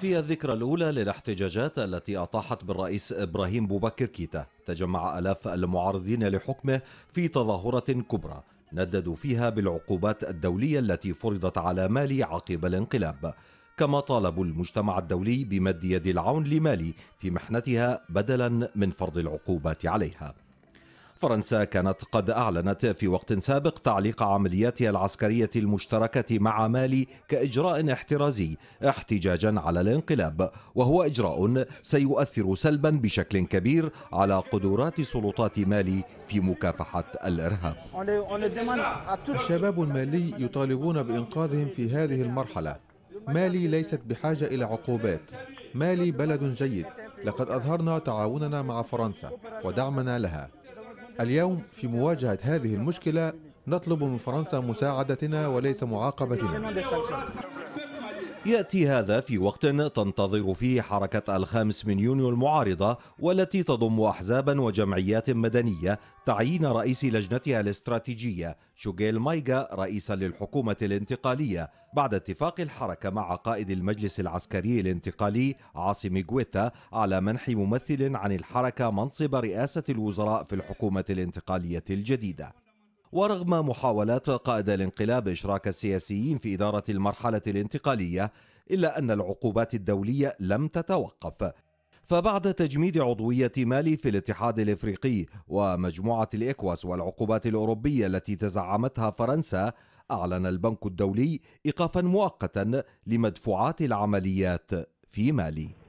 في الذكرى الأولى للاحتجاجات التي أطاحت بالرئيس إبراهيم بوبكر كيتا تجمع ألاف المعارضين لحكمه في تظاهرة كبرى نددوا فيها بالعقوبات الدولية التي فرضت على مالي عقب الانقلاب كما طالبوا المجتمع الدولي بمد يد العون لمالي في محنتها بدلا من فرض العقوبات عليها فرنسا كانت قد أعلنت في وقت سابق تعليق عملياتها العسكرية المشتركة مع مالي كإجراء احترازي احتجاجا على الانقلاب وهو إجراء سيؤثر سلبا بشكل كبير على قدرات سلطات مالي في مكافحة الإرهاب الشباب المالي يطالبون بإنقاذهم في هذه المرحلة مالي ليست بحاجة إلى عقوبات مالي بلد جيد لقد أظهرنا تعاوننا مع فرنسا ودعمنا لها اليوم في مواجهة هذه المشكلة نطلب من فرنسا مساعدتنا وليس معاقبتنا يأتي هذا في وقت تنتظر فيه حركة الخامس من يونيو المعارضة والتي تضم أحزابا وجمعيات مدنية تعيين رئيس لجنتها الاستراتيجية شوغيل مايغا رئيسا للحكومة الانتقالية بعد اتفاق الحركة مع قائد المجلس العسكري الانتقالي عاصم جويتا على منح ممثل عن الحركة منصب رئاسة الوزراء في الحكومة الانتقالية الجديدة ورغم محاولات قائد الانقلاب إشراك السياسيين في إدارة المرحلة الانتقالية إلا أن العقوبات الدولية لم تتوقف فبعد تجميد عضوية مالي في الاتحاد الإفريقي ومجموعة الإكواس والعقوبات الأوروبية التي تزعمتها فرنسا أعلن البنك الدولي إيقافا مؤقتا لمدفوعات العمليات في مالي